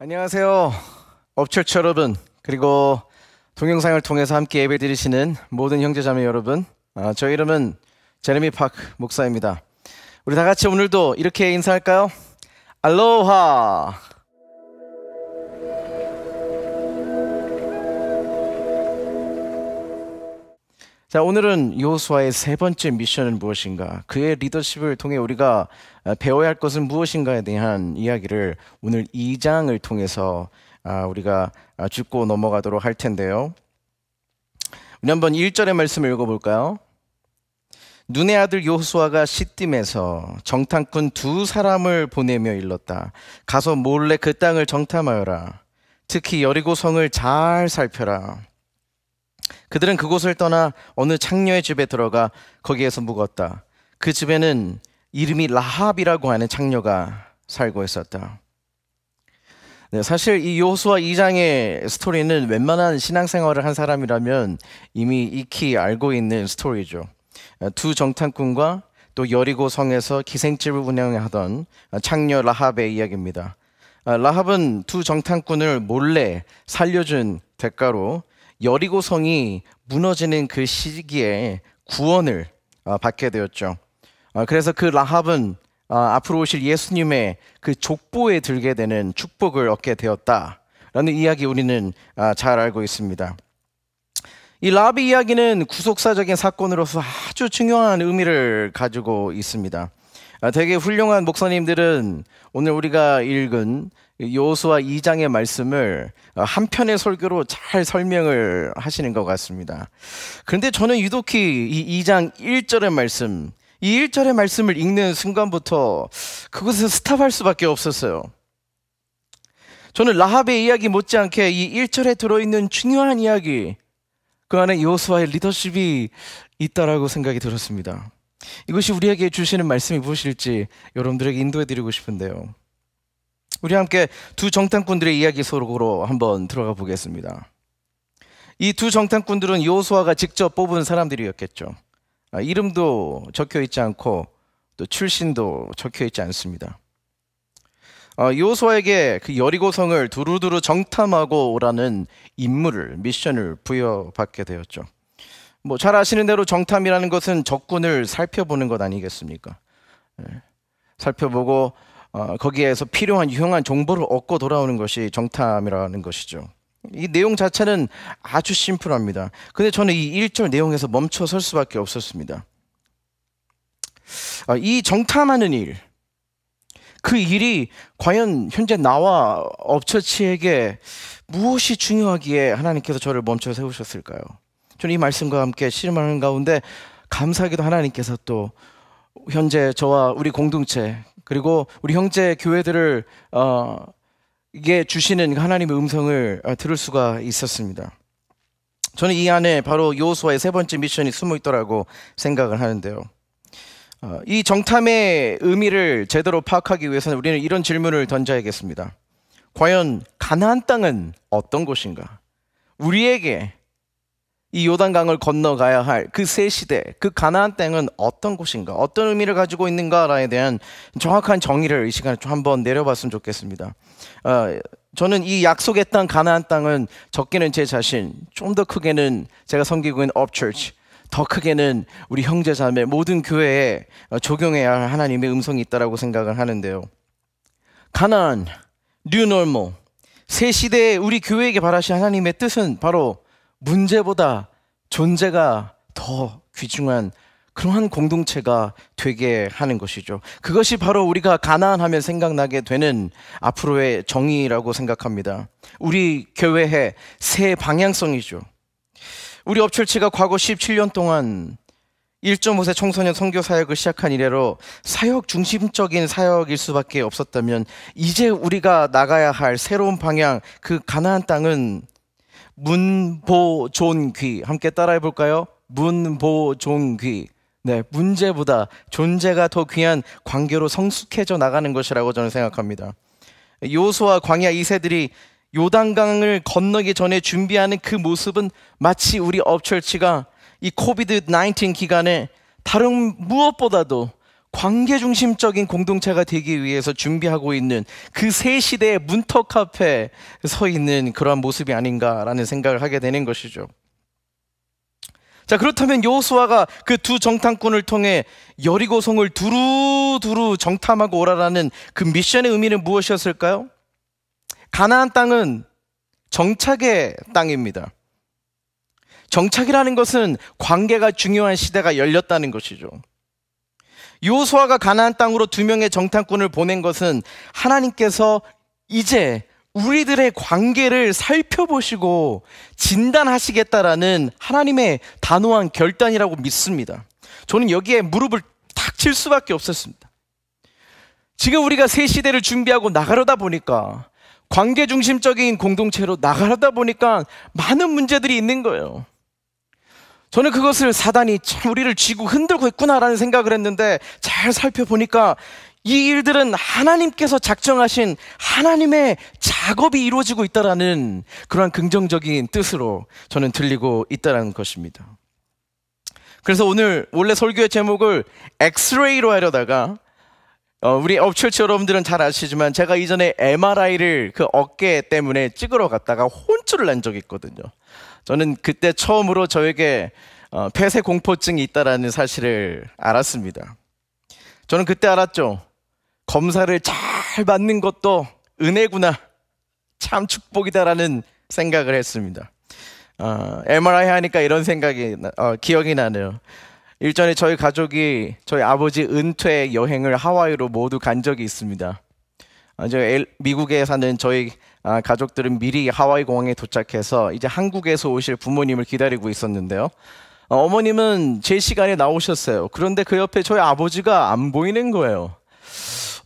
안녕하세요. 업철치 여러분, 그리고 동영상을 통해서 함께 예배 드리시는 모든 형제자매 여러분. 아, 저 이름은 제레미 파크 목사입니다. 우리 다 같이 오늘도 이렇게 인사할까요? 알로하! 자, 오늘은 요수아의 세 번째 미션은 무엇인가? 그의 리더십을 통해 우리가 아, 배워야 할 것은 무엇인가에 대한 이야기를 오늘 2장을 통해서 아, 우리가 아, 짚고 넘어가도록 할 텐데요. 우리 한번 1절의 말씀을 읽어볼까요? 눈의 아들 요수아가 시딤에서 정탐꾼 두 사람을 보내며 일렀다. 가서 몰래 그 땅을 정탐하여라. 특히 여리고 성을 잘 살펴라. 그들은 그곳을 떠나 어느 창녀의 집에 들어가 거기에서 묵었다. 그 집에는 이름이 라합이라고 하는 창녀가 살고 있었다. 네, 사실 이 요수와 2장의 스토리는 웬만한 신앙생활을 한 사람이라면 이미 익히 알고 있는 스토리죠. 두 정탐꾼과 또 여리고 성에서 기생집을 운영하던 창녀 라합의 이야기입니다. 아, 라합은 두 정탐꾼을 몰래 살려준 대가로 여리고 성이 무너지는 그 시기에 구원을 어, 받게 되었죠. 어, 그래서 그 라합은 어, 앞으로 오실 예수님의 그 족보에 들게 되는 축복을 얻게 되었다라는 이야기 우리는 잘 알고 있습니다. 이라합 이야기는 구속사적인 사건으로서 아주 중요한 의미를 가지고 있습니다. 되게 훌륭한 목사님들은 오늘 우리가 읽은 요수와 2장의 말씀을 어, 한편의 설교로 잘 설명을 하시는 것 같습니다. 그런데 저는 유독히 이 2장 1절의 말씀, 이 1절의 말씀을 읽는 순간부터 그것에서 스탑할 수밖에 없었어요. 저는 라합의 이야기 못지않게 이 1절에 들어있는 중요한 이야기, 그 안에 요수와의 리더십이 있다라고 생각이 들었습니다. 이것이 우리에게 주시는 말씀이 무엇일지 여러분들에게 인도해 드리고 싶은데요. 우리 함께 두 정탐꾼들의 이야기 속으로 한번 들어가 보겠습니다. 이 두 정탐꾼들은 요수아가 직접 뽑은 사람들이었겠죠. 아, 이름도 적혀 있지 않고 또 출신도 적혀 있지 않습니다. 아, 요수아에게 그 여리고성을 두루두루 정탐하고 오라는 임무를 미션을 부여받게 되었죠. 뭐 잘 아시는 대로 정탐이라는 것은 적군을 살펴보는 것 아니겠습니까? 네. 살펴보고 어, 거기에서 필요한 유용한 정보를 얻고 돌아오는 것이 정탐이라는 것이죠. 이 내용 자체는 아주 심플합니다. 근데 저는 이 1절 내용에서 멈춰 설 수밖에 없었습니다. 아, 이 정탐하는 일, 그 일이 과연 현재 나와 업처치에게 무엇이 중요하기에 하나님께서 저를 멈춰 세우셨을까요? 저는 이 말씀과 함께 실망하는 가운데 감사하기도 하나님께서 또 현재 저와 우리 공동체 그리고 우리 형제 교회들을 어, 이게 주시는 하나님의 음성을 어, 들을 수가 있었습니다. 저는 이 안에 바로 요수와의 세 번째 미션이 숨어 있더라고 생각을 하는데요. 어, 이 정탐의 의미를 제대로 파악하기 위해서는 우리는 이런 질문을 던져야겠습니다. 과연 가나안 땅은 어떤 곳인가? 우리에게 이 요단강을 건너가야 할 그 세 시대, 그 가나안 땅은 어떤 곳인가, 어떤 의미를 가지고 있는가에 대한 정확한 정의를 이 시간에 좀 한번 내려봤으면 좋겠습니다. 어, 저는 이 약속의 땅 가나안 땅은 적게는 제 자신, 좀 더 크게는 제가 섬기고 있는 업처치, 더 크게는 우리 형제 자매 모든 교회에 어, 적용해야 할 하나님의 음성이 있다라고 생각을 하는데요. 가나안, 뉴 노멀, 새 시대에 우리 교회에게 바라신 하나님의 뜻은 바로 문제보다 존재가 더 귀중한 그러한 공동체가 되게 하는 것이죠. 그것이 바로 우리가 가난하면 생각나게 되는 앞으로의 정의라고 생각합니다. 우리 교회의 새 방향성이죠. 우리 업출치가 과거 17년 동안 1.5세 청소년 선교 사역을 시작한 이래로 사역 중심적인 사역일 수밖에 없었다면 이제 우리가 나가야 할 새로운 방향 그 가나안 땅은 문보존귀 함께 따라해 볼까요? 문보존귀 네, 문제보다 존재가 더 귀한 관계로 성숙해져 나가는 것이라고 저는 생각합니다. 요수와 광야 이세들이 요단강을 건너기 전에 준비하는 그 모습은 마치 우리 업철치가 이 코비드 19 기간에 다른 무엇보다도 관계 중심적인 공동체가 되기 위해서 준비하고 있는 그 새 시대의 문턱 앞에 서 있는 그러한 모습이 아닌가라는 생각을 하게 되는 것이죠. 자 그렇다면 여호수아가 그 두 정탐꾼을 통해 여리고성을 두루두루 정탐하고 오라라는 그 미션의 의미는 무엇이었을까요? 가나안 땅은 정착의 땅입니다. 정착이라는 것은 관계가 중요한 시대가 열렸다는 것이죠. 요수아가 가나안 땅으로 두 명의 정탐꾼을 보낸 것은 하나님께서 이제 우리들의 관계를 살펴보시고 진단하시겠다라는 하나님의 단호한 결단이라고 믿습니다. 저는 여기에 무릎을 탁 칠 수밖에 없었습니다. 지금 우리가 새 시대를 준비하고 나가려다 보니까 관계 중심적인 공동체로 나가려다 보니까 많은 문제들이 있는 거예요. 저는 그것을 사단이 참 우리를 쥐고 흔들고 있구나라는 생각을 했는데 잘 살펴보니까 이 일들은 하나님께서 작정하신 하나님의 작업이 이루어지고 있다라는 그러한 긍정적인 뜻으로 저는 들리고 있다라는 것입니다. 그래서 오늘 원래 설교의 제목을 엑스레이로 하려다가 어, 우리 업체치 여러분들은 잘 아시지만 제가 이전에 MRI를 그 어깨 때문에 찍으러 갔다가 혼쭐을 난 적이 있거든요. 저는 그때 처음으로 저에게 어, 폐쇄 공포증이 있다라는 사실을 알았습니다. 저는 그때 알았죠. 검사를 잘 받는 것도 은혜구나. 참 축복이다라는 생각을 했습니다. 어, MRI 하니까 이런 생각이 어, 기억이 나네요. 일전에 저희 가족이 저희 아버지 은퇴 여행을 하와이로 모두 간 적이 있습니다. 이제 어, 미국에 사는 저희 아, 가족들은 미리 하와이 공항에 도착해서 이제 한국에서 오실 부모님을 기다리고 있었는데요. 어, 어머님은 제 시간에 나오셨어요. 그런데 그 옆에 저희 아버지가 안 보이는 거예요.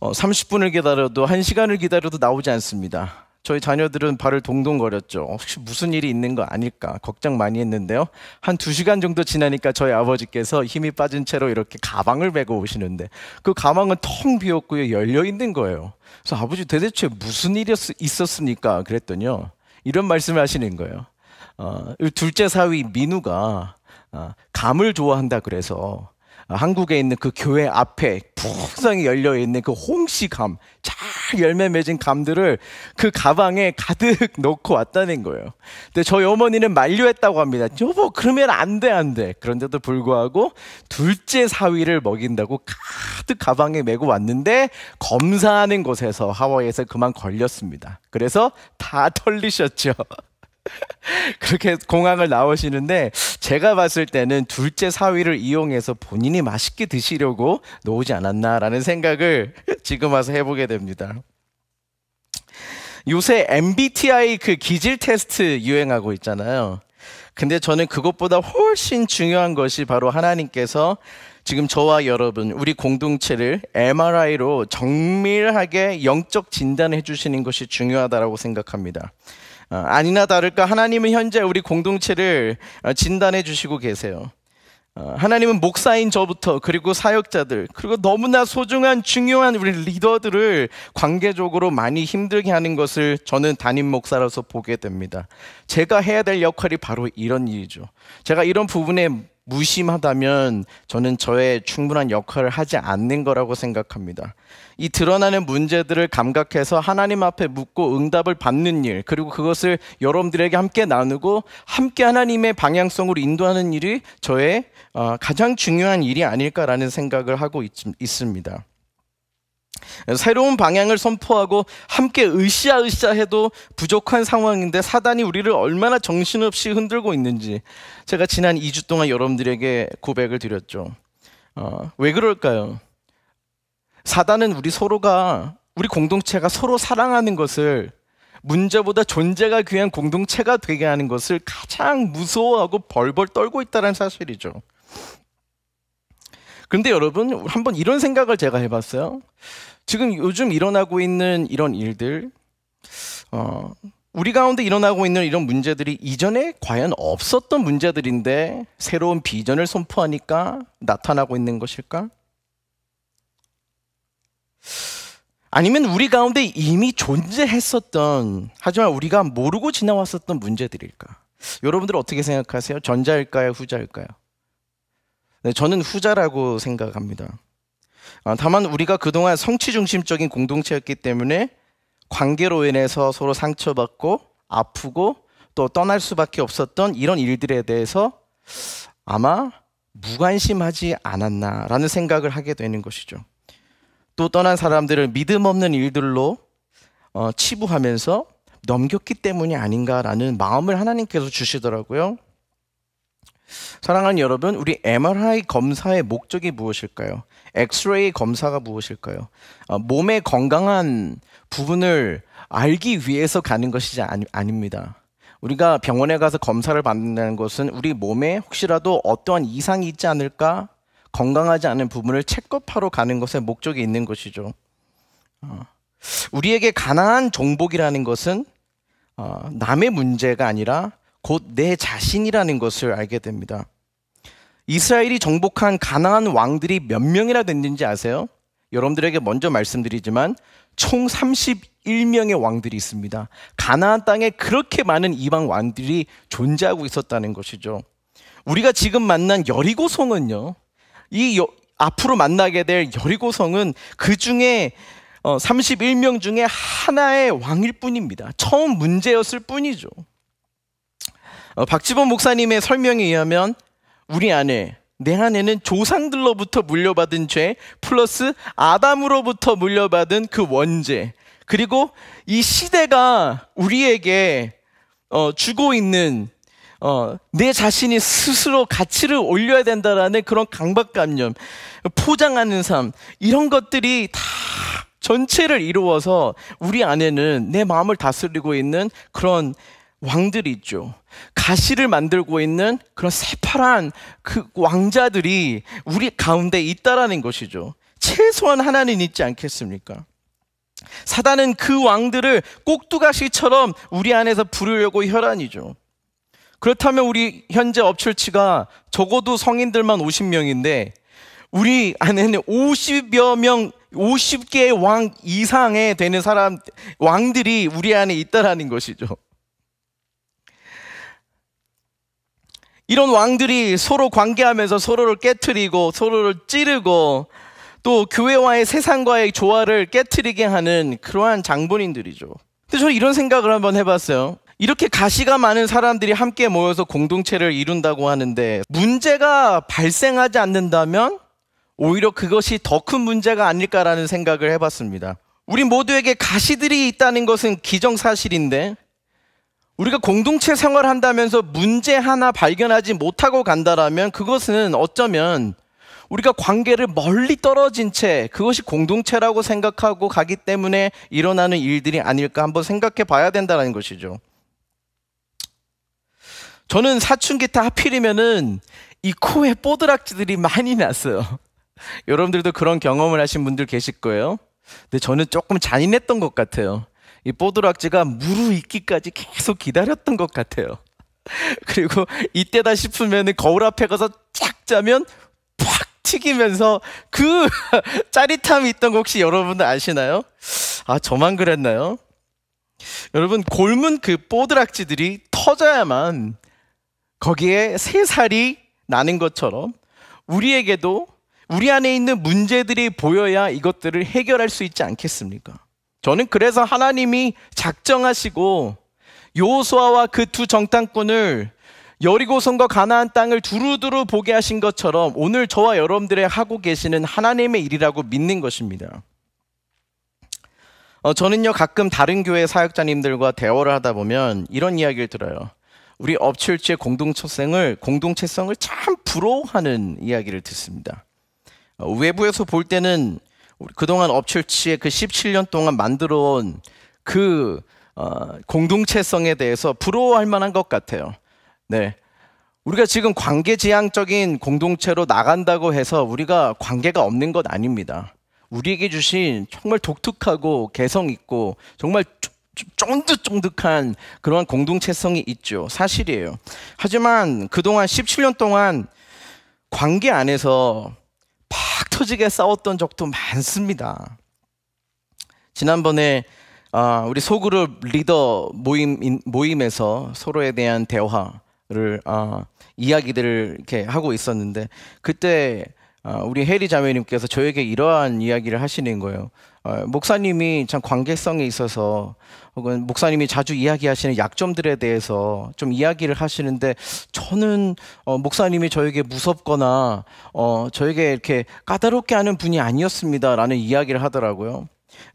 30분을 어, 기다려도 1시간을 기다려도 나오지 않습니다. 저희 자녀들은 발을 동동거렸죠. 어, 혹시 무슨 일이 있는 거 아닐까 걱정 많이 했는데요. 한 두시간 정도 지나니까 저희 아버지께서 힘이 빠진 채로 이렇게 가방을 메고 오시는데 그 가방은 텅 비었고요. 열려 있는 거예요. 그래서 아버지 대체 무슨 일이 있었습니까? 그랬더니요. 이런 말씀을 하시는 거예요. 어, 둘째 사위 민우가 어, 감을 좋아한다 그래서 아, 한국에 있는 그 교회 앞에 풍성히 열려 있는 그 홍시감, 쫙 열매 맺은 감들을 그 가방에 가득 넣고 왔다는 거예요. 근데 저희 어머니는 만류했다고 합니다. 여보, 그러면 안 돼, 안 돼. 그런데도 불구하고 둘째 사위를 먹인다고 가득 가방에 메고 왔는데 검사하는 곳에서 하와이에서 그만 걸렸습니다. 그래서 다 털리셨죠. 그렇게 공항을 나오시는데 제가 봤을 때는 둘째 사위를 이용해서 본인이 맛있게 드시려고 놓지 않았나라는 생각을 지금 와서 해보게 됩니다. 요새 MBTI 그 기질 테스트 유행하고 있잖아요. 근데 저는 그것보다 훨씬 중요한 것이 바로 하나님께서 지금 저와 여러분, 우리 공동체를 MRI로 정밀하게 영적 진단해 주시는 것이 중요하다고 생각합니다. 어, 아니나 다를까 하나님은 현재 우리 공동체를 어, 진단해 주시고 계세요. 어, 하나님은 목사인 저부터 그리고 사역자들 그리고 너무나 소중한 중요한 우리 리더들을 관계적으로 많이 힘들게 하는 것을 저는 담임 목사로서 보게 됩니다. 제가 해야 될 역할이 바로 이런 일이죠. 제가 이런 부분에 무심하다면 저는 저의 충분한 역할을 하지 않는 거라고 생각합니다. 이 드러나는 문제들을 감각해서 하나님 앞에 묻고 응답을 받는 일, 그리고 그것을 여러분들에게 함께 나누고 함께 하나님의 방향성으로 인도하는 일이 저의 어, 가장 중요한 일이 아닐까라는 생각을 하고 있, 있습니다. 새로운 방향을 선포하고 함께 으쌰으쌰해도 부족한 상황인데 사단이 우리를 얼마나 정신없이 흔들고 있는지 제가 지난 2주 동안 여러분들에게 고백을 드렸죠. 어, 왜 그럴까요? 사단은 우리 서로가 우리 공동체가 서로 사랑하는 것을 문제보다 존재가 귀한 공동체가 되게 하는 것을 가장 무서워하고 벌벌 떨고 있다는 사실이죠. 그런데 여러분 한번 이런 생각을 제가 해봤어요. 지금 요즘 일어나고 있는 이런 일들, 어, 우리 가운데 일어나고 있는 이런 문제들이 이전에 과연 없었던 문제들인데 새로운 비전을 선포하니까 나타나고 있는 것일까? 아니면 우리 가운데 이미 존재했었던 하지만 우리가 모르고 지나왔었던 문제들일까? 여러분들 어떻게 생각하세요? 전자일까요? 후자일까요? 네, 저는 후자라고 생각합니다. 어, 다만 우리가 그동안 성취 중심적인 공동체였기 때문에 관계로 인해서 서로 상처받고 아프고 또 떠날 수밖에 없었던 이런 일들에 대해서 아마 무관심하지 않았나라는 생각을 하게 되는 것이죠. 또 떠난 사람들을 믿음 없는 일들로 어, 치부하면서 넘겼기 때문이 아닌가라는 마음을 하나님께서 주시더라고요. 사랑하는 여러분, 우리 MRI 검사의 목적이 무엇일까요? 엑스레이 검사가 무엇일까요? 어, 몸의 건강한 부분을 알기 위해서 가는 것이지 아니, 아닙니다. 우리가 병원에 가서 검사를 받는다는 것은 우리 몸에 혹시라도 어떠한 이상이 있지 않을까 건강하지 않은 부분을 체크업하러 가는 것에 목적이 있는 것이죠. 어, 우리에게 가난한 종복이라는 것은 어, 남의 문제가 아니라 곧내 자신이라는 것을 알게 됩니다. 이스라엘이 정복한 가나안 왕들이 몇 명이나 됐는지 아세요? 여러분들에게 먼저 말씀드리지만 총 31명의 왕들이 있습니다. 가나안 땅에 그렇게 많은 이방 왕들이 존재하고 있었다는 것이죠. 우리가 지금 만난 여리고 성은요. 이 여, 앞으로 만나게 될 여리고 성은 그 중에 어, 31명 중에 하나의 왕일 뿐입니다. 처음 문제였을 뿐이죠. 어, 박지범 목사님의 설명에 의하면 우리 안에 내 안에는 조상들로부터 물려받은 죄 플러스 아담으로부터 물려받은 그 원죄 그리고 이 시대가 우리에게 어, 주고 있는 어, 내 자신이 스스로 가치를 올려야 된다라는 그런 강박감념 포장하는 삶, 이런 것들이 다 전체를 이루어서 우리 안에는 내 마음을 다스리고 있는 그런 왕들이 있죠. 가시를 만들고 있는 그런 새파란 그 왕자들이 우리 가운데 있다라는 것이죠. 최소한 하나는 있지 않겠습니까? 사단은 그 왕들을 꼭두가시처럼 우리 안에서 부르려고 혈안이죠. 그렇다면 우리 현재 업철치가 적어도 성인들만 50명인데 우리 안에는 50여 명, 50개의 왕 이상에 되는 사람 왕들이 우리 안에 있다라는 것이죠. 이런 왕들이 서로 관계하면서 서로를 깨뜨리고 서로를 찌르고 또 교회와의 세상과의 조화를 깨뜨리게 하는 그러한 장본인들이죠. 근데 저는 이런 생각을 한번 해봤어요. 이렇게 가시가 많은 사람들이 함께 모여서 공동체를 이룬다고 하는데 문제가 발생하지 않는다면 오히려 그것이 더 큰 문제가 아닐까라는 생각을 해봤습니다. 우리 모두에게 가시들이 있다는 것은 기정사실인데 우리가 공동체 생활한다면서 을 문제 하나 발견하지 못하고 간다라면 그것은 어쩌면 우리가 관계를 멀리 떨어진 채 그것이 공동체라고 생각하고 가기 때문에 일어나는 일들이 아닐까 한번 생각해 봐야 된다는 것이죠. 저는 사춘기 때 하필이면은 이 코에 뽀드락지들이 많이 났어요. 여러분들도 그런 경험을 하신 분들 계실 거예요. 근데 저는 조금 잔인했던 것 같아요. 이 뽀드락지가 무르익기까지 계속 기다렸던 것 같아요. 그리고 이때다 싶으면 거울 앞에 가서 쫙 짜면 팍 튀기면서 그 짜릿함이 있던 거 혹시 여러분들 아시나요? 아, 저만 그랬나요? 여러분, 골문 그 뽀드락지들이 터져야만 거기에 새살이 나는 것처럼 우리에게도 우리 안에 있는 문제들이 보여야 이것들을 해결할 수 있지 않겠습니까? 저는 그래서 하나님이 작정하시고 요수아와 그 두 정탐꾼을 여리고성과 가나안 땅을 두루두루 보게 하신 것처럼 오늘 저와 여러분들의 하고 계시는 하나님의 일이라고 믿는 것입니다. 어, 저는요 가끔 다른 교회 사역자님들과 대화를 하다 보면 이런 이야기를 들어요. 우리 업출지의 공동체성을 공동체성을 참 부러워하는 이야기를 듣습니다. 어, 외부에서 볼 때는 우리 그동안 업출치의 그 17년 동안 만들어온 그 어, 공동체성에 대해서 부러워할 만한 것 같아요. 네. 우리가 지금 관계지향적인 공동체로 나간다고 해서 우리가 관계가 없는 것 아닙니다. 우리에게 주신 정말 독특하고 개성 있고 정말 쫀득쫀득한 그러한 공동체성이 있죠. 사실이에요. 하지만 그동안 17년 동안 관계 안에서 터지게 싸웠던 적도 많습니다. 지난번에 아, 우리 소그룹 리더 모임, 모임에서 서로에 대한 대화를 아, 이야기들을 이렇게 하고 있었는데 그때 아, 우리 해리 자매님께서 저에게 이러한 이야기를 하시는 거예요. 어, 목사님이 참 관계성에 있어서 혹은 목사님이 자주 이야기하시는 약점들에 대해서 좀 이야기를 하시는데 저는 어, 목사님이 저에게 무섭거나 어, 저에게 이렇게 까다롭게 하는 분이 아니었습니다라는 이야기를 하더라고요.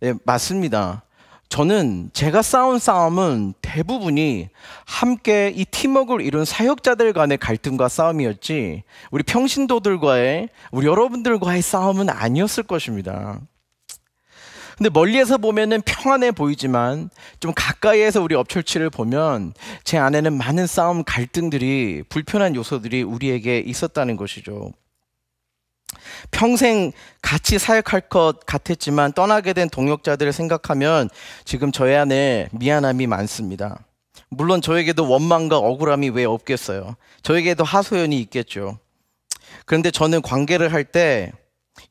예, 맞습니다. 저는 제가 싸운 싸움은 대부분이 함께 이 팀워크를 이룬 사역자들 간의 갈등과 싸움이었지 우리 평신도들과의 우리 여러분들과의 싸움은 아니었을 것입니다. 근데 멀리에서 보면은 평안해 보이지만 좀 가까이에서 우리 업철치를 보면 제 안에는 많은 싸움, 갈등들이 불편한 요소들이 우리에게 있었다는 것이죠. 평생 같이 사역할 것 같았지만 떠나게 된 동역자들을 생각하면 지금 저의 안에 미안함이 많습니다. 물론 저에게도 원망과 억울함이 왜 없겠어요. 저에게도 하소연이 있겠죠. 그런데 저는 관계를 할 때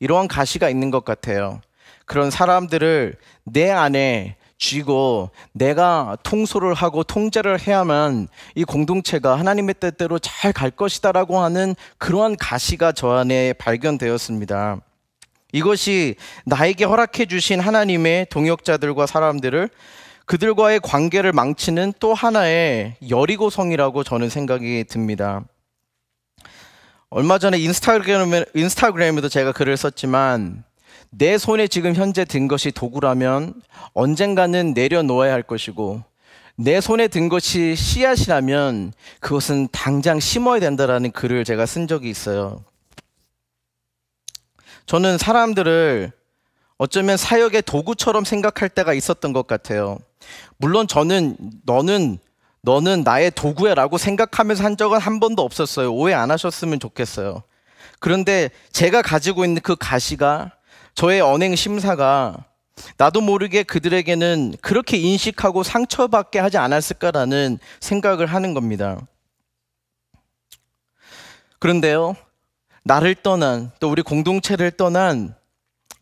이러한 가시가 있는 것 같아요. 그런 사람들을 내 안에 쥐고 내가 통솔을 하고 통제를 해야만 이 공동체가 하나님의 뜻대로 잘 갈 것이다라고 하는 그러한 가시가 저 안에 발견되었습니다. 이것이 나에게 허락해 주신 하나님의 동역자들과 사람들을 그들과의 관계를 망치는 또 하나의 여리고성이라고 저는 생각이 듭니다. 얼마 전에 인스타그램에, 인스타그램에도 제가 글을 썼지만 내 손에 지금 현재 든 것이 도구라면 언젠가는 내려놓아야 할 것이고 내 손에 든 것이 씨앗이라면 그것은 당장 심어야 된다라는 글을 제가 쓴 적이 있어요. 저는 사람들을 어쩌면 사역의 도구처럼 생각할 때가 있었던 것 같아요. 물론 저는 너는 너는 나의 도구야라고 생각하면서 한 적은 한 번도 없었어요. 오해 안 하셨으면 좋겠어요. 그런데 제가 가지고 있는 그 가시가 저의 언행 심사가 나도 모르게 그들에게는 그렇게 인식하고 상처받게 하지 않았을까라는 생각을 하는 겁니다. 그런데요, 나를 떠난 또 우리 공동체를 떠난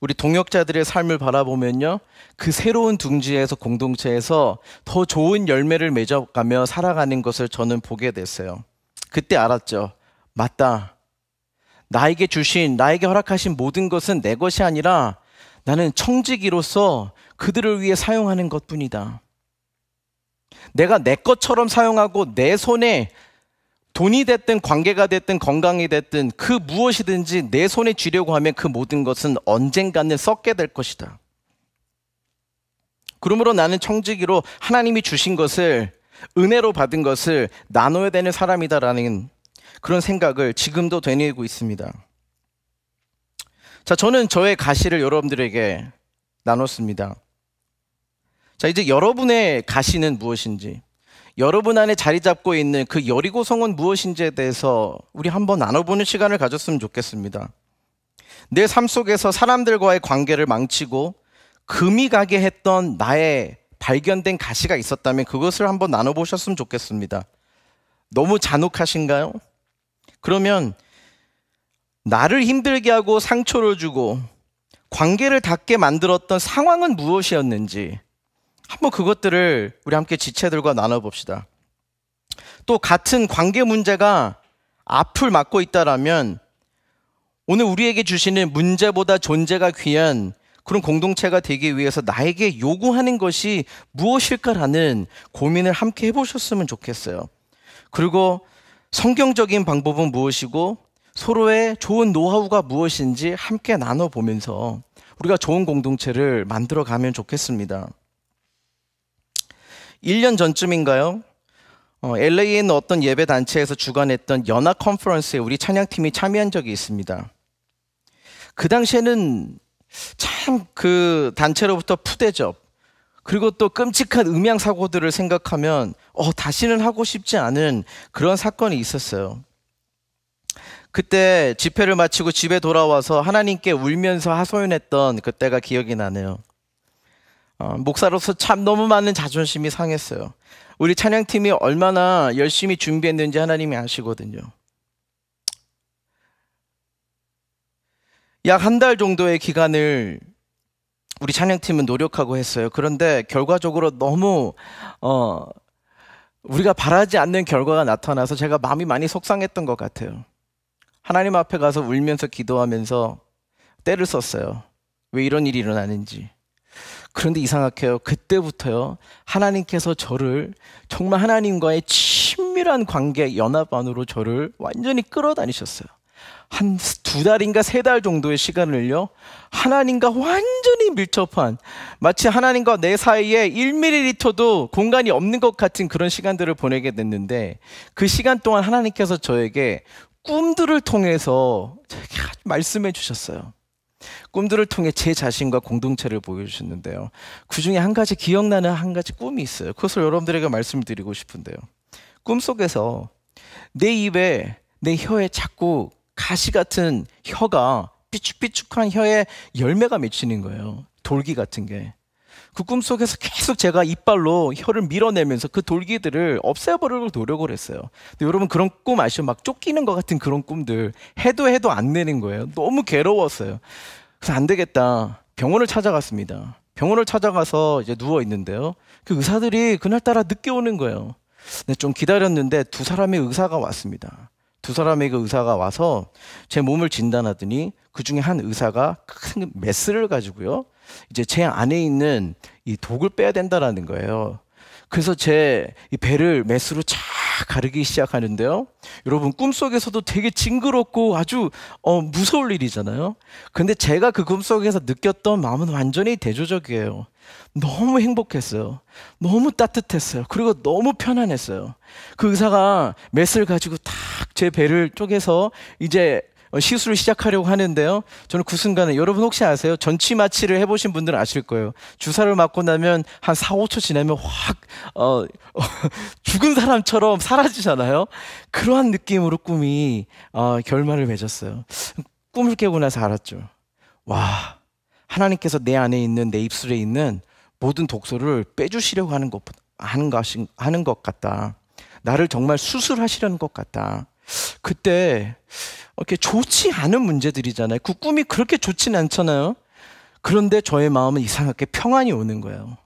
우리 동역자들의 삶을 바라보면요, 그 새로운 둥지에서 공동체에서 더 좋은 열매를 맺어가며 살아가는 것을 저는 보게 됐어요. 그때 알았죠. 맞다. 나에게 주신, 나에게 허락하신 모든 것은 내 것이 아니라 나는 청지기로서 그들을 위해 사용하는 것 뿐이다. 내가 내 것처럼 사용하고 내 손에 돈이 됐든 관계가 됐든 건강이 됐든 그 무엇이든지 내 손에 쥐려고 하면 그 모든 것은 언젠가는 썩게 될 것이다. 그러므로 나는 청지기로 하나님이 주신 것을 은혜로 받은 것을 나눠야 되는 사람이다라는 그런 생각을 지금도 되뇌고 있습니다. 자, 저는 저의 가시를 여러분들에게 나눴습니다. 자, 이제 여러분의 가시는 무엇인지, 여러분 안에 자리 잡고 있는 그 여리고 성은 무엇인지에 대해서 우리 한번 나눠보는 시간을 가졌으면 좋겠습니다. 내 삶 속에서 사람들과의 관계를 망치고 금이 가게 했던 나의 발견된 가시가 있었다면 그것을 한번 나눠보셨으면 좋겠습니다. 너무 잔혹하신가요? 그러면 나를 힘들게 하고 상처를 주고 관계를 닿게 만들었던 상황은 무엇이었는지 한번 그것들을 우리 함께 지체들과 나눠봅시다. 또 같은 관계 문제가 앞을 막고 있다라면 오늘 우리에게 주시는 문제보다 존재가 귀한 그런 공동체가 되기 위해서 나에게 요구하는 것이 무엇일까라는 고민을 함께 해보셨으면 좋겠어요. 그리고 성경적인 방법은 무엇이고 서로의 좋은 노하우가 무엇인지 함께 나눠보면서 우리가 좋은 공동체를 만들어 가면 좋겠습니다. 1년 전쯤인가요? 어, LA에 있는 어떤 예배 단체에서 주관했던 연합 컨퍼런스에 우리 찬양팀이 참여한 적이 있습니다. 그 당시에는 참 그 단체로부터 푸대접, 그리고 또 끔찍한 음향 사고들을 생각하면 어, 다시는 하고 싶지 않은 그런 사건이 있었어요. 그때 집회를 마치고 집에 돌아와서 하나님께 울면서 하소연했던 그때가 기억이 나네요. 어, 목사로서 참 너무 많은 자존심이 상했어요. 우리 찬양팀이 얼마나 열심히 준비했는지 하나님이 아시거든요. 약 한 달 정도의 기간을 우리 찬양팀은 노력하고 했어요. 그런데 결과적으로 너무 어, 우리가 바라지 않는 결과가 나타나서 제가 마음이 많이 속상했던 것 같아요. 하나님 앞에 가서 울면서 기도하면서 때를 썼어요. 왜 이런 일이 일어나는지. 그런데 이상하게요. 그때부터요. 하나님께서 저를 정말 하나님과의 친밀한 관계 연합 안으로 저를 완전히 끌어다니셨어요. 한두 달인가 세 달 정도의 시간을요. 하나님과 완전히 밀접한 마치 하나님과 내 사이에 1ml도 공간이 없는 것 같은 그런 시간들을 보내게 됐는데 그 시간 동안 하나님께서 저에게 꿈들을 통해서 말씀해 주셨어요. 꿈들을 통해 제 자신과 공동체를 보여주셨는데요. 그 중에 한 가지 기억나는 한 가지 꿈이 있어요. 그것을 여러분들에게 말씀드리고 싶은데요. 꿈 속에서 내 입에 내 혀에 자꾸 가시 같은 혀가 삐죽삐죽한 혀에 열매가 맺히는 거예요. 돌기 같은 게. 그 꿈속에서 계속 제가 이빨로 혀를 밀어내면서 그 돌기들을 없애버리려고 노력을 했어요. 근데 여러분 그런 꿈 아시죠? 막 쫓기는 것 같은 그런 꿈들 해도 해도 안 내는 거예요. 너무 괴로웠어요. 그래서 안 되겠다. 병원을 찾아갔습니다. 병원을 찾아가서 이제 누워 있는데요. 그 의사들이 그날따라 늦게 오는 거예요. 근데 좀 기다렸는데 두 사람의 의사가 왔습니다. 두 사람의 그 의사가 와서 제 몸을 진단하더니 그 중에 한 의사가 큰 메스를 가지고요. 이제 제 안에 있는 이 독을 빼야 된다라는 거예요. 그래서 제 이 배를 메스로 잘 가르기 시작하는데요. 여러분 꿈속에서도 되게 징그럽고 아주 어, 무서울 일이잖아요. 근데 제가 그 꿈속에서 느꼈던 마음은 완전히 대조적이에요. 너무 행복했어요. 너무 따뜻했어요. 그리고 너무 편안했어요. 그 의사가 메스를 가지고 탁 제 배를 쪼개서 이제 어, 시술을 시작하려고 하는데요. 저는 그 순간에 여러분 혹시 아세요? 전치마취를 해보신 분들은 아실 거예요. 주사를 맞고 나면 한 4, 5초 지나면 확 어, 어, 죽은 사람처럼 사라지잖아요. 그러한 느낌으로 꿈이 어, 결말을 맺었어요. 꿈을 깨고 나서 알았죠. 와, 하나님께서 내 안에 있는 내 입술에 있는 모든 독소를 빼주시려고 하는 것 하는 것 하는 것 같다. 나를 정말 수술하시려는 것 같다. 그때 이렇게 좋지 않은 문제들이잖아요. 그 꿈이 그렇게 좋진 않잖아요. 그런데 저의 마음은 이상하게 평안이 오는 거예요.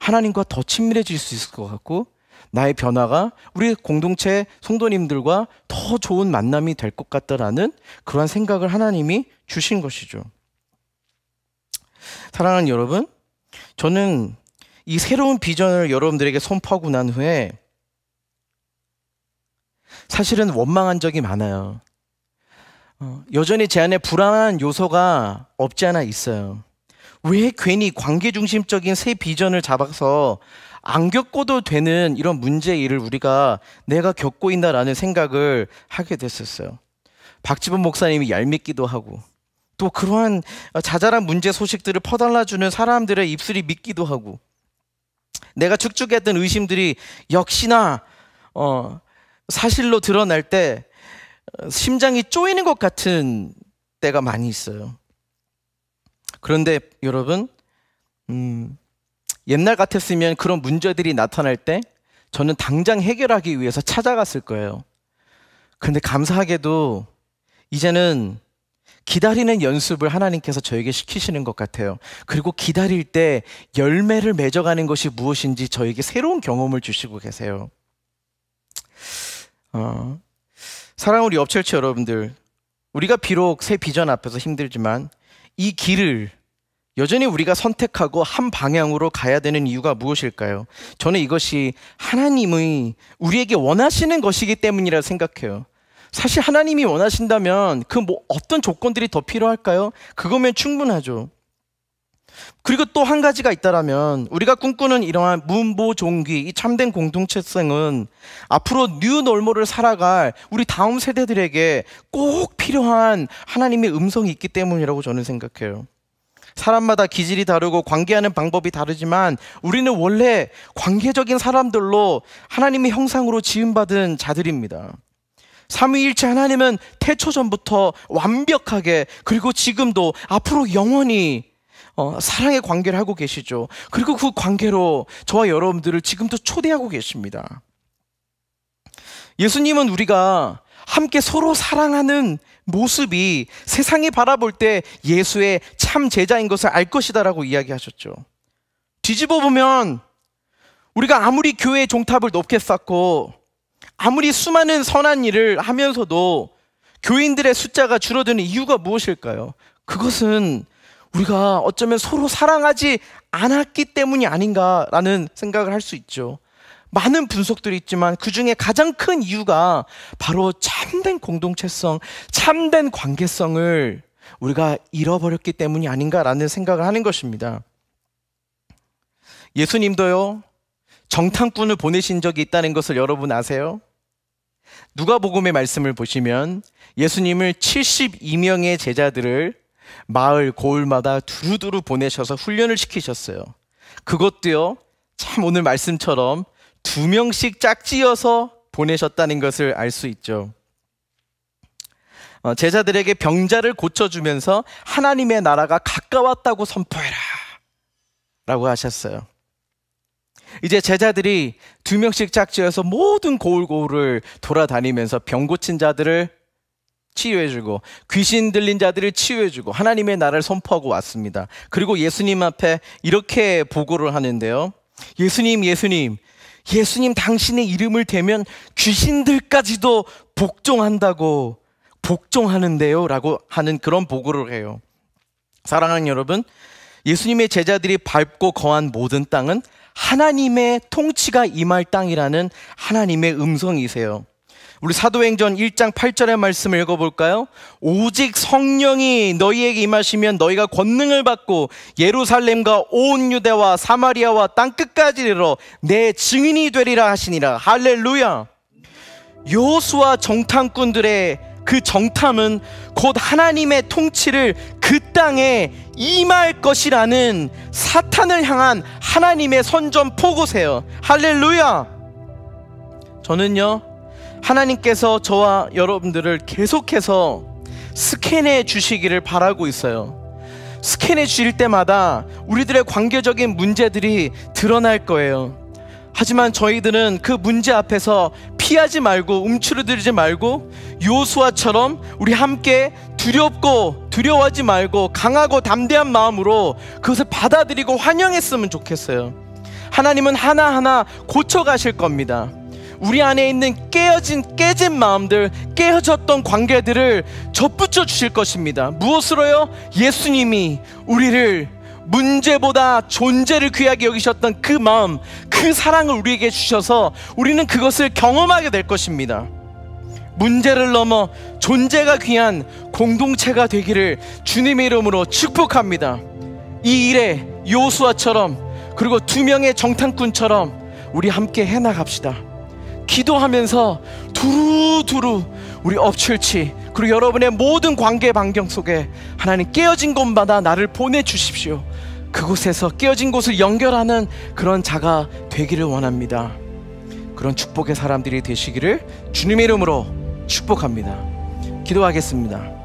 하나님과 더 친밀해질 수 있을 것 같고 나의 변화가 우리 공동체 성도님들과 더 좋은 만남이 될 것 같다라는 그러한 생각을 하나님이 주신 것이죠. 사랑하는 여러분, 저는 이 새로운 비전을 여러분들에게 선포하고 난 후에 사실은 원망한 적이 많아요. 어, 여전히 제 안에 불안한 요소가 없지 않아 있어요. 왜 괜히 관계 중심적인 새 비전을 잡아서 안 겪어도 되는 이런 문제의 일을 우리가 내가 겪고 있나라는 생각을 하게 됐었어요. 박지범 목사님이 얄밉기도 하고 또 그러한 자잘한 문제 소식들을 퍼달라주는 사람들의 입술이 믿기도 하고 내가 축축했던 의심들이 역시나 어, 사실로 드러날 때 심장이 쪼이는 것 같은 때가 많이 있어요. 그런데 여러분, 음, 옛날 같았으면 그런 문제들이 나타날 때 저는 당장 해결하기 위해서 찾아갔을 거예요. 그런데 감사하게도 이제는 기다리는 연습을 하나님께서 저에게 시키시는 것 같아요. 그리고 기다릴 때 열매를 맺어가는 것이 무엇인지 저에게 새로운 경험을 주시고 계세요. 어, 사랑하는 우리 업철치 여러분들, 우리가 비록 새 비전 앞에서 힘들지만 이 길을 여전히 우리가 선택하고 한 방향으로 가야 되는 이유가 무엇일까요? 저는 이것이 하나님의 우리에게 원하시는 것이기 때문이라 생각해요. 사실 하나님이 원하신다면 그 뭐 어떤 조건들이 더 필요할까요? 그거면 충분하죠. 그리고 또 한 가지가 있다라면 우리가 꿈꾸는 이러한 문보종귀 이 참된 공동체성은 앞으로 뉴놀모를 살아갈 우리 다음 세대들에게 꼭 필요한 하나님의 음성이 있기 때문이라고 저는 생각해요. 사람마다 기질이 다르고 관계하는 방법이 다르지만 우리는 원래 관계적인 사람들로 하나님의 형상으로 지음받은 자들입니다. 삼위일체 하나님은 태초전부터 완벽하게 그리고 지금도 앞으로 영원히 어, 사랑의 관계를 하고 계시죠. 그리고 그 관계로 저와 여러분들을 지금도 초대하고 계십니다. 예수님은 우리가 함께 서로 사랑하는 모습이 세상이 바라볼 때 예수의 참 제자인 것을 알 것이다라고 이야기하셨죠. 뒤집어 보면 우리가 아무리 교회의 종탑을 높게 쌓고 아무리 수많은 선한 일을 하면서도 교인들의 숫자가 줄어드는 이유가 무엇일까요? 그것은 우리가 어쩌면 서로 사랑하지 않았기 때문이 아닌가라는 생각을 할 수 있죠. 많은 분석들이 있지만 그 중에 가장 큰 이유가 바로 참된 공동체성, 참된 관계성을 우리가 잃어버렸기 때문이 아닌가라는 생각을 하는 것입니다. 예수님도요, 정탐꾼을 보내신 적이 있다는 것을 여러분 아세요? 누가복음의 말씀을 보시면 예수님을 72명의 제자들을 마을 고을마다 두루두루 보내셔서 훈련을 시키셨어요. 그것도요. 참 오늘 말씀처럼 두 명씩 짝지어서 보내셨다는 것을 알 수 있죠. 어, 제자들에게 병자를 고쳐주면서 하나님의 나라가 가까웠다고 선포해라. 라고 하셨어요. 이제 제자들이 두 명씩 짝지어서 모든 고을고을을 돌아다니면서 병 고친 자들을 치유해주고 귀신 들린 자들을 치유해주고 하나님의 나라를 선포하고 왔습니다. 그리고 예수님 앞에 이렇게 보고를 하는데요. 예수님, 예수님, 예수님 당신의 이름을 대면 귀신들까지도 복종한다고 복종하는데요. 라고 하는 그런 보고를 해요. 사랑하는 여러분, 예수님의 제자들이 밟고 거한 모든 땅은 하나님의 통치가 임할 땅이라는 하나님의 음성이세요. 우리 사도행전 1장 8절의 말씀을 읽어볼까요? 오직 성령이 너희에게 임하시면 너희가 권능을 받고 예루살렘과 온 유대와 사마리아와 땅끝까지 이르러 내 증인이 되리라 하시니라. 할렐루야! 요수와 정탐꾼들의 그 정탐은 곧 하나님의 통치를 그 땅에 임할 것이라는 사탄을 향한 하나님의 선전 포고세요. 할렐루야! 저는요, 하나님께서 저와 여러분들을 계속해서 스캔해 주시기를 바라고 있어요. 스캔해 주실 때마다 우리들의 관계적인 문제들이 드러날 거예요. 하지만 저희들은 그 문제 앞에서 피하지 말고 움츠러들지 말고 요수아처럼 우리 함께 두렵고 두려워하지 말고 강하고 담대한 마음으로 그것을 받아들이고 환영했으면 좋겠어요. 하나님은 하나하나 고쳐가실 겁니다. 우리 안에 있는 깨어진 깨진 마음들, 깨어졌던 관계들을 접붙여 주실 것입니다. 무엇으로요? 예수님이 우리를 문제보다 존재를 귀하게 여기셨던 그 마음, 그 사랑을 우리에게 주셔서 우리는 그것을 경험하게 될 것입니다. 문제를 넘어 존재가 귀한 공동체가 되기를 주님의 이름으로 축복합니다. 이 일에 요수아처럼 그리고 두 명의 정탐꾼처럼 우리 함께 해나갑시다. 기도하면서 두루두루 우리 엎칠치 그리고 여러분의 모든 관계 반경 속에 하나님 깨어진 곳마다 나를 보내주십시오. 그곳에서 깨어진 곳을 연결하는 그런 자가 되기를 원합니다. 그런 축복의 사람들이 되시기를 주님의 이름으로 축복합니다. 기도하겠습니다.